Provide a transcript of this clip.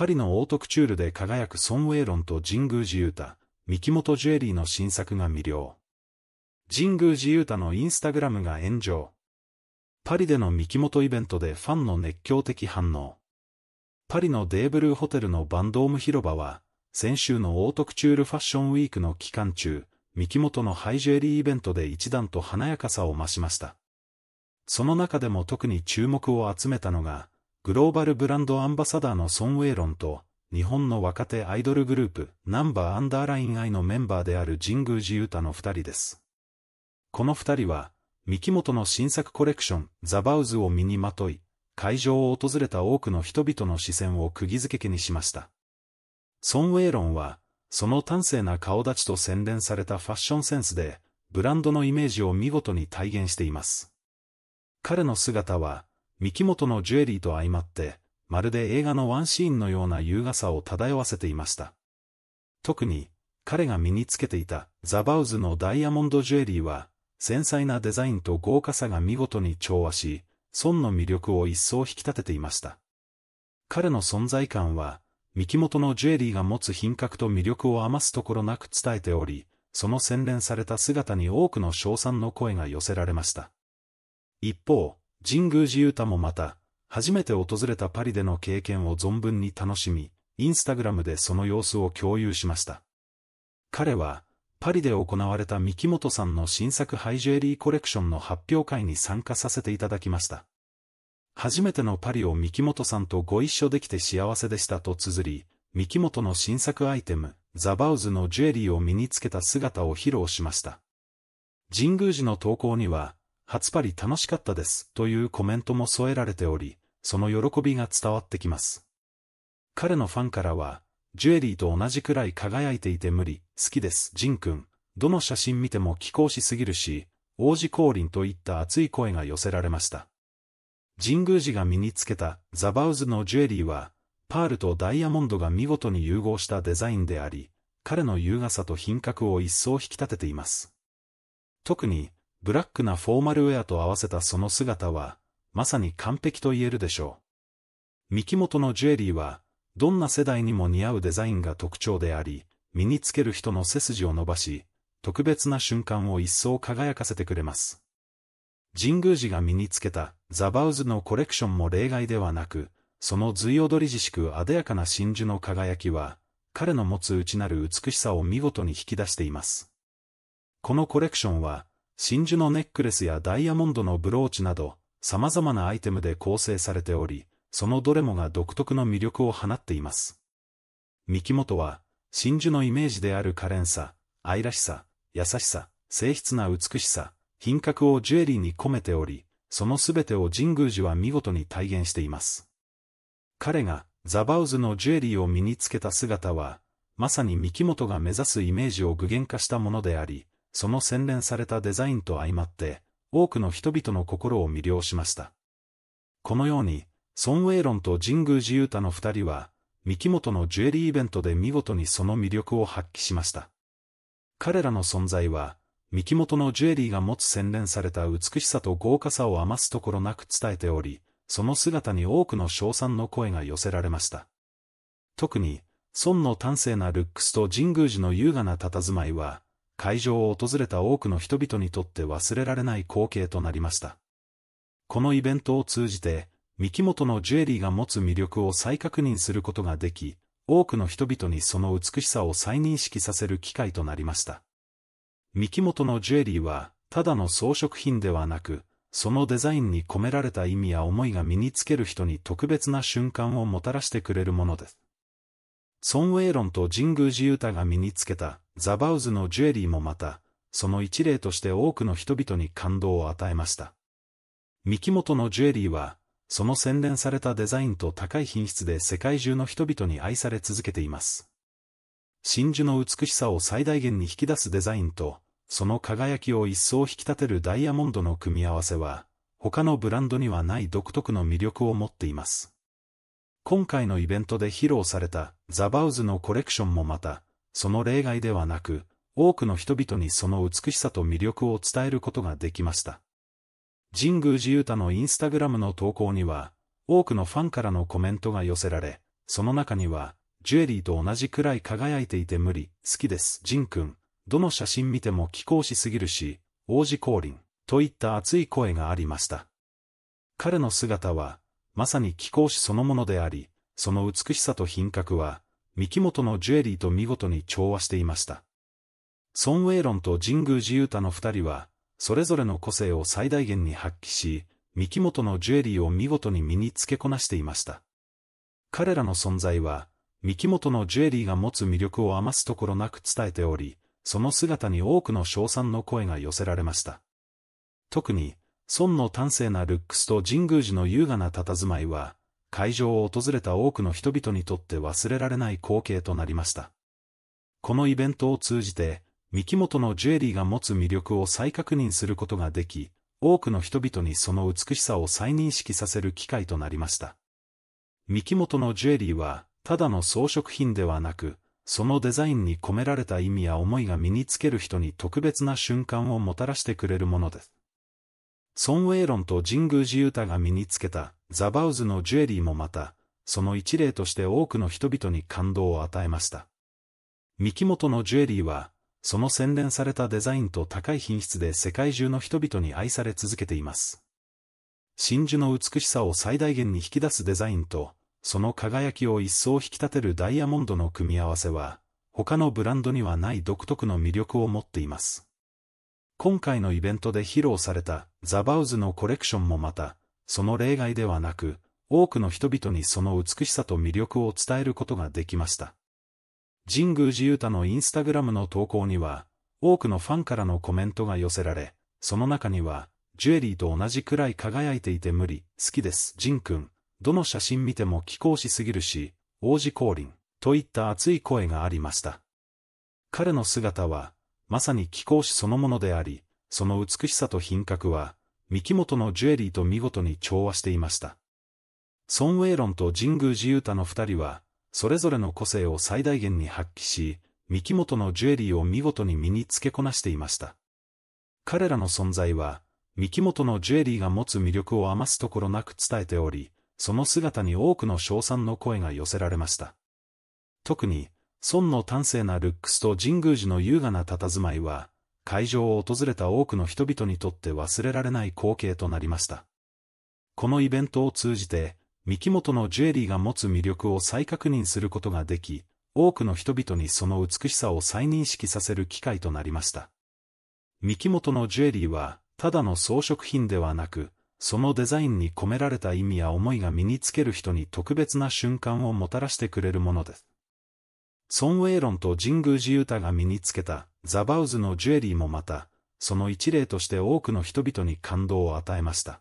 パリのオートクチュールで輝くソンウェイロンと神宮寺勇太、三木本ジュエリーの新作が魅了。神宮寺勇太のインスタグラムが炎上。パリでの三木本イベントでファンの熱狂的反応。パリのデーブルーホテルのバンドーム広場は、先週のオートクチュールファッションウィークの期間中、三木本のハイジュエリーイベントで一段と華やかさを増しました。その中でも特に注目を集めたのが、グローバルブランドアンバサダーのソン・ウェイロンと、日本の若手アイドルグループ、ナンバーアンダーライン愛のメンバーである神宮寺勇太の二人です。この二人は、三木本の新作コレクション、ザ・バウズを身にまとい、会場を訪れた多くの人々の視線を釘付けにしました。ソン・ウェイロンは、その端正な顔立ちと洗練されたファッションセンスで、ブランドのイメージを見事に体現しています。彼の姿は、三木本のジュエリーと相まって、まるで映画のワンシーンのような優雅さを漂わせていました。特に、彼が身につけていたザ・バウズのダイヤモンドジュエリーは、繊細なデザインと豪華さが見事に調和し、孫の魅力を一層引き立てていました。彼の存在感は、三木本のジュエリーが持つ品格と魅力を余すところなく伝えており、その洗練された姿に多くの称賛の声が寄せられました。一方、神宮寺勇太もまた、初めて訪れたパリでの経験を存分に楽しみ、インスタグラムでその様子を共有しました。彼は、パリで行われた三木本さんの新作ハイジュエリーコレクションの発表会に参加させていただきました。初めてのパリを三木本さんとご一緒できて幸せでしたと綴り、三木本の新作アイテム、ザバウズのジュエリーを身につけた姿を披露しました。神宮寺の投稿には、初パリ楽しかったです、というコメントも添えられており、その喜びが伝わってきます。彼のファンからは、ジュエリーと同じくらい輝いていて無理、好きです、ジン君。どの写真見ても気候しすぎるし、王子降臨といった熱い声が寄せられました。神宮寺が身につけたザバウズのジュエリーは、パールとダイヤモンドが見事に融合したデザインであり、彼の優雅さと品格を一層引き立てています。特に、ブラックなフォーマルウェアと合わせたその姿は、まさに完璧と言えるでしょう。三木本のジュエリーは、どんな世代にも似合うデザインが特徴であり、身につける人の背筋を伸ばし、特別な瞬間を一層輝かせてくれます。神宮寺が身につけたザバウズのコレクションも例外ではなく、その随踊り自粛艶やかな真珠の輝きは、彼の持つ内なる美しさを見事に引き出しています。このコレクションは、真珠のネックレスやダイヤモンドのブローチなど、様々なアイテムで構成されており、そのどれもが独特の魅力を放っています。三木本は、真珠のイメージである可憐さ、愛らしさ、優しさ、静筆な美しさ、品格をジュエリーに込めており、そのすべてを神宮寺は見事に体現しています。彼がザバウズのジュエリーを身につけた姿は、まさに三木本が目指すイメージを具現化したものであり、その洗練されたデザインと相まって、多くの人々の心を魅了しました。このように、ソン・ウェイロンと神宮寺勇太の二人は、三木本のジュエリーイベントで見事にその魅力を発揮しました。彼らの存在は、三木本のジュエリーが持つ洗練された美しさと豪華さを余すところなく伝えており、その姿に多くの称賛の声が寄せられました。特に、孫の端正なルックスと神宮寺の優雅な佇まいは、会場を訪れた多くの人々にとって忘れられない光景となりました。このイベントを通じて、三木本のジュエリーが持つ魅力を再確認することができ、多くの人々にその美しさを再認識させる機会となりました。三木本のジュエリーは、ただの装飾品ではなく、そのデザインに込められた意味や思いが身につける人に特別な瞬間をもたらしてくれるものです。孫ウェイロンと神宮寺ユ太タが身につけたザバウズのジュエリーもまた、その一例として多くの人々に感動を与えました。三木本のジュエリーは、その洗練されたデザインと高い品質で世界中の人々に愛され続けています。真珠の美しさを最大限に引き出すデザインと、その輝きを一層引き立てるダイヤモンドの組み合わせは、他のブランドにはない独特の魅力を持っています。今回のイベントで披露されたザバウズのコレクションもまた、その例外ではなく、多くの人々にその美しさと魅力を伝えることができました。神宮寺勇太のインスタグラムの投稿には、多くのファンからのコメントが寄せられ、その中には、ジュエリーと同じくらい輝いていて無理、好きです、ジン君。どの写真見ても貴公子すぎるし、王子降臨、といった熱い声がありました。彼の姿は、まさに貴公子そのものであり、その美しさと品格は、三木本のジュエリーと見事に調和していました。ソン・ウェイロンと神宮寺勇太の二人は、それぞれの個性を最大限に発揮し、三木本のジュエリーを見事に身につけこなしていました。彼らの存在は、三木本のジュエリーが持つ魅力を余すところなく伝えており、その姿に多くの称賛の声が寄せられました。特に、孫の端正なルックスと神宮寺の優雅な佇まいは、会場を訪れた多くの人々にとって忘れられない光景となりました。このイベントを通じて、三木本のジュエリーが持つ魅力を再確認することができ、多くの人々にその美しさを再認識させる機会となりました。三木本のジュエリーは、ただの装飾品ではなく、そのデザインに込められた意味や思いが身につける人に特別な瞬間をもたらしてくれるものです。孫ロ論と神宮寺ユタが身につけた、ザバウズのジュエリーもまた、その一例として多くの人々に感動を与えました。三木本のジュエリーは、その洗練されたデザインと高い品質で世界中の人々に愛され続けています。真珠の美しさを最大限に引き出すデザインと、その輝きを一層引き立てるダイヤモンドの組み合わせは、他のブランドにはない独特の魅力を持っています。今回のイベントで披露されたザバウズのコレクションもまた、その例外ではなく、多くの人々にその美しさと魅力を伝えることができました。神宮寺勇太のインスタグラムの投稿には、多くのファンからのコメントが寄せられ、その中には、ジュエリーと同じくらい輝いていて無理、好きです、ジン君。どの写真見ても気候しすぎるし、王子降臨、といった熱い声がありました。彼の姿は、まさに気候子そのものであり、その美しさと品格は、三木本のジュエリーと見事に調和していました。ソン・ウェイロンと神宮寺勇太の二人は、それぞれの個性を最大限に発揮し、三木本のジュエリーを見事に身につけこなしていました。彼らの存在は、三木本のジュエリーが持つ魅力を余すところなく伝えており、その姿に多くの称賛の声が寄せられました。特に、孫の端正なルックスと神宮寺の優雅な佇まいは、会場を訪れた多くの人々にとって忘れられない光景となりました。このイベントを通じて、三木本のジュエリーが持つ魅力を再確認することができ、多くの人々にその美しさを再認識させる機会となりました。三木本のジュエリーは、ただの装飾品ではなく、そのデザインに込められた意味や思いが身につける人に特別な瞬間をもたらしてくれるものです。孫ロ論と神宮寺ユタが身につけたザバウズのジュエリーもまた、その一例として多くの人々に感動を与えました。